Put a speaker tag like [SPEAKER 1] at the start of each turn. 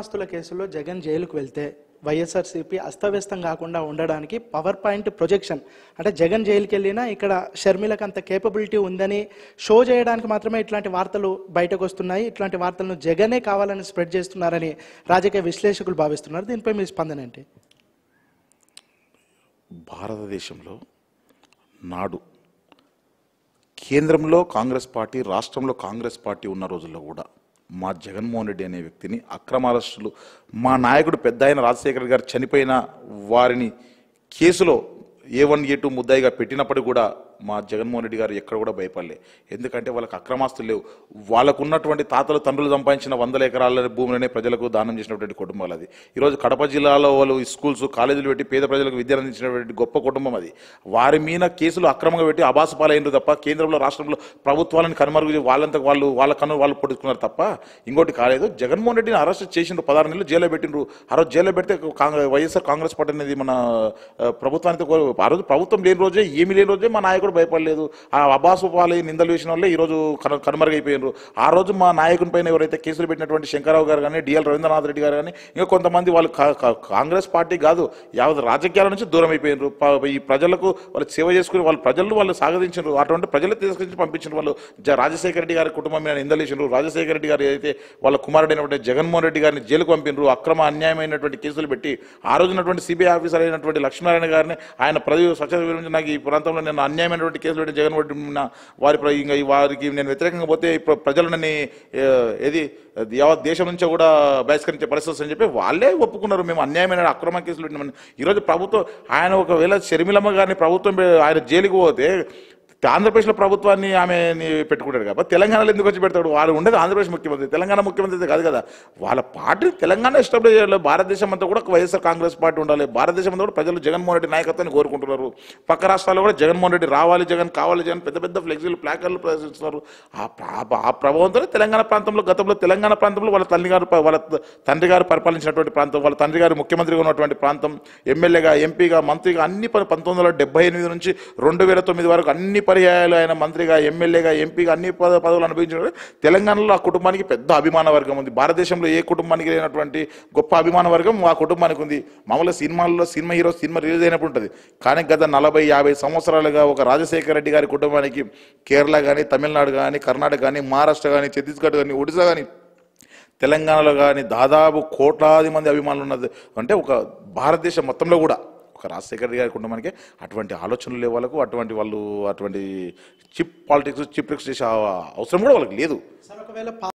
[SPEAKER 1] ఆస్తుల కేసులో జగన్ జైలుకు వెళ్తే వైఎస్ఆర్సీపీ అస్తవ్యస్తం కాకుండా ఉండడానికి పవర్ పాయింట్ ప్రొజెక్షన్ అంటే జగన్ జైలుకి వెళ్ళినా ఇక్కడ షర్మిలకు అంత కేపబిలిటీ ఉందని షో చేయడానికి మాత్రమే ఇట్లాంటి వార్తలు బయటకు వస్తున్నాయి ఇట్లాంటి వార్తలను జగనే కావాలని స్ప్రెడ్ చేస్తున్నారని రాజకీయ విశ్లేషకులు భావిస్తున్నారు దీనిపై మీ స్పందన ఏంటి
[SPEAKER 2] భారతదేశంలో నాడు కేంద్రంలో కాంగ్రెస్ పార్టీ రాష్ట్రంలో కాంగ్రెస్ పార్టీ ఉన్న రోజుల్లో కూడా మా జగన్మోహన్ రెడ్డి అనే వ్యక్తిని అక్రమ అరెస్టులు మా నాయకుడు పెద్ద ఆయన రాజశేఖర్ గారు చనిపోయిన వారిని కేసులో ఏ వన్ ఏ టూ ముద్దాయిగా పెట్టినప్పటికీ కూడా మా జగన్మోహన్ రెడ్డి గారు ఎక్కడ కూడా భయపడలే ఎందుకంటే వాళ్ళకి అక్రమాస్తులు లేవు వాళ్ళకు ఉన్నటువంటి తాతలు తండ్రులు సంపాదించిన వందల ఎకరాల భూములనే ప్రజలకు దానం చేసినటువంటి కుటుంబాలు అది ఈరోజు కడప జిల్లాలో వాళ్ళు స్కూల్స్ కాలేజీలు పెట్టి పేద ప్రజలకు విద్య అందించినటువంటి గొప్ప కుటుంబం అది వారి మీద కేసులు అక్రమంగా పెట్టి పాలైనరు తప్ప కేంద్రంలో రాష్ట్రంలో ప్రభుత్వాలను కనుమరుగు వాళ్ళంతా వాళ్ళు వాళ్ళ కను వాళ్ళు పొడుచుకున్నారు తప్ప ఇంకోటి కాలేదు జగన్మోహన్ రెడ్డిని అరెస్ట్ చేసిండ్రు పదహారు నెలలు జైల్లో పెట్టిండ్రు ఆ రోజు జైల్లో పెడితే కాంగ్రెస్ వైఎస్ఆర్ కాంగ్రెస్ పార్టీ అనేది మన ప్రభుత్వానికి ఆ రోజు ప్రభుత్వం లేని రోజే ఏమి లేని రోజే మా నాయకుడు కూడా భయపడలేదు ఆ అబ్బాసు పాలి నిందలు వేసిన వాళ్ళే ఈరోజు కనుమరుగైపోయినారు ఆ రోజు మా నాయకుని పైన ఎవరైతే కేసులు పెట్టినటువంటి శంకరరావు గారు కానీ డిఎల్ రవీంద్రనాథ్ రెడ్డి గారు కానీ ఇంకా కొంతమంది వాళ్ళు కాంగ్రెస్ పార్టీ కాదు యావత్ రాజకీయాల నుంచి దూరం అయిపోయినారు ఈ ప్రజలకు వాళ్ళు సేవ చేసుకుని వాళ్ళు ప్రజలు వాళ్ళు సాగదించారు అటువంటి ప్రజలు తీసుకొచ్చి పంపించిన వాళ్ళు రాజశేఖర రెడ్డి గారి కుటుంబం మీద వేసినారు రాజశేఖర రెడ్డి గారు ఏదైతే వాళ్ళ కుమారుడైనటువంటి జగన్మోహన్ రెడ్డి గారిని జైలుకు పంపినారు అక్రమ అన్యాయమైనటువంటి కేసులు పెట్టి ఆ రోజునటువంటి సిబిఐ ఆఫీసర్ అయినటువంటి లక్ష్మీనారాయణ గారిని ఆయన ప్రజలు స్వచ్ఛత నాకు ఈ ప్రాంతంలో నేను అన్యాయమైన ముఖ్యమైనటువంటి కేసులు జగన్ వారి ఇంకా వారికి నేను వ్యతిరేకంగా పోతే ప్రజలని ఏది దేశం నుంచో కూడా బహిష్కరించే పరిస్థితి అని చెప్పి వాళ్ళే ఒప్పుకున్నారు మేము అన్యాయమైన అక్రమ కేసులు ఈరోజు ప్రభుత్వం ఆయన ఒకవేళ షర్మిలమ్మ గారిని ప్రభుత్వం ఆయన జైలుకు పోతే ఆంధ్రప్రదేశ్లో ప్రభుత్వాన్ని ఆమె పెట్టుకుంటాడు కాబట్టి తెలంగాణలో ఎందుకు వచ్చి పెడతాడు వాళ్ళు ఉండేది ఆంధ్రప్రదేశ్ ముఖ్యమంత్రి తెలంగాణ ముఖ్యమంత్రి కాదు కదా వాళ్ళ పార్టీ తెలంగాణ ఎస్టాబ్లిష్ చేయాలి భారతదేశం అంతా కూడా వైఎస్ఆర్ కాంగ్రెస్ పార్టీ ఉండాలి భారతదేశం అంతా కూడా ప్రజలు జగన్మోహన్ రెడ్డి నాయకత్వాన్ని కోరుకుంటున్నారు పక్క రాష్ట్రాల్లో కూడా జగన్మోహన్ రెడ్డి రావాలి జగన్ కావాలి జగన్ పెద్ద పెద్ద ఫ్లెక్సీలు ప్లాకర్లు ప్రదర్శిస్తున్నారు ఆ ప్రభావంతోనే తెలంగాణ ప్రాంతంలో గతంలో తెలంగాణ ప్రాంతంలో వాళ్ళ తల్లి గారు వాళ్ళ తండ్రి గారు పరిపాలించినటువంటి ప్రాంతం వాళ్ళ తండ్రి గారు ముఖ్యమంత్రిగా ఉన్నటువంటి ప్రాంతం ఎమ్మెల్యేగా ఎంపీగా మంత్రిగా అన్ని పంతొమ్మిది వందల నుంచి రెండు వేల తొమ్మిది వరకు అన్ని పర్యాయాలు ఆయన మంత్రిగా ఎమ్మెల్యేగా ఎంపీగా అన్ని పద పదవులు అనుభవించిన తెలంగాణలో ఆ కుటుంబానికి పెద్ద అభిమాన వర్గం ఉంది భారతదేశంలో ఏ కుటుంబానికి లేనటువంటి గొప్ప అభిమాన వర్గం ఆ కుటుంబానికి ఉంది మామూలుగా సినిమాల్లో సినిమా హీరో సినిమా రిలీజ్ అయినప్పుడు ఉంటుంది కానీ గత నలభై యాభై సంవత్సరాలుగా ఒక రాజశేఖర రెడ్డి గారి కుటుంబానికి కేరళ కానీ తమిళనాడు కానీ కర్ణాటక కానీ మహారాష్ట్ర కానీ ఛత్తీస్గఢ్ కానీ ఒడిశా కానీ తెలంగాణలో కానీ దాదాపు కోట్లాది మంది అభిమానులు ఉన్నది అంటే ఒక భారతదేశం మొత్తంలో కూడా ఒక రాజశేఖర్ గారికి ఉన్న మనకి అటువంటి ఆలోచనలు లేవు వాళ్ళకు అటువంటి వాళ్ళు అటువంటి చిప్ పాలిటిక్స్ చిప్ చేసే అవసరం కూడా వాళ్ళకి
[SPEAKER 1] లేదు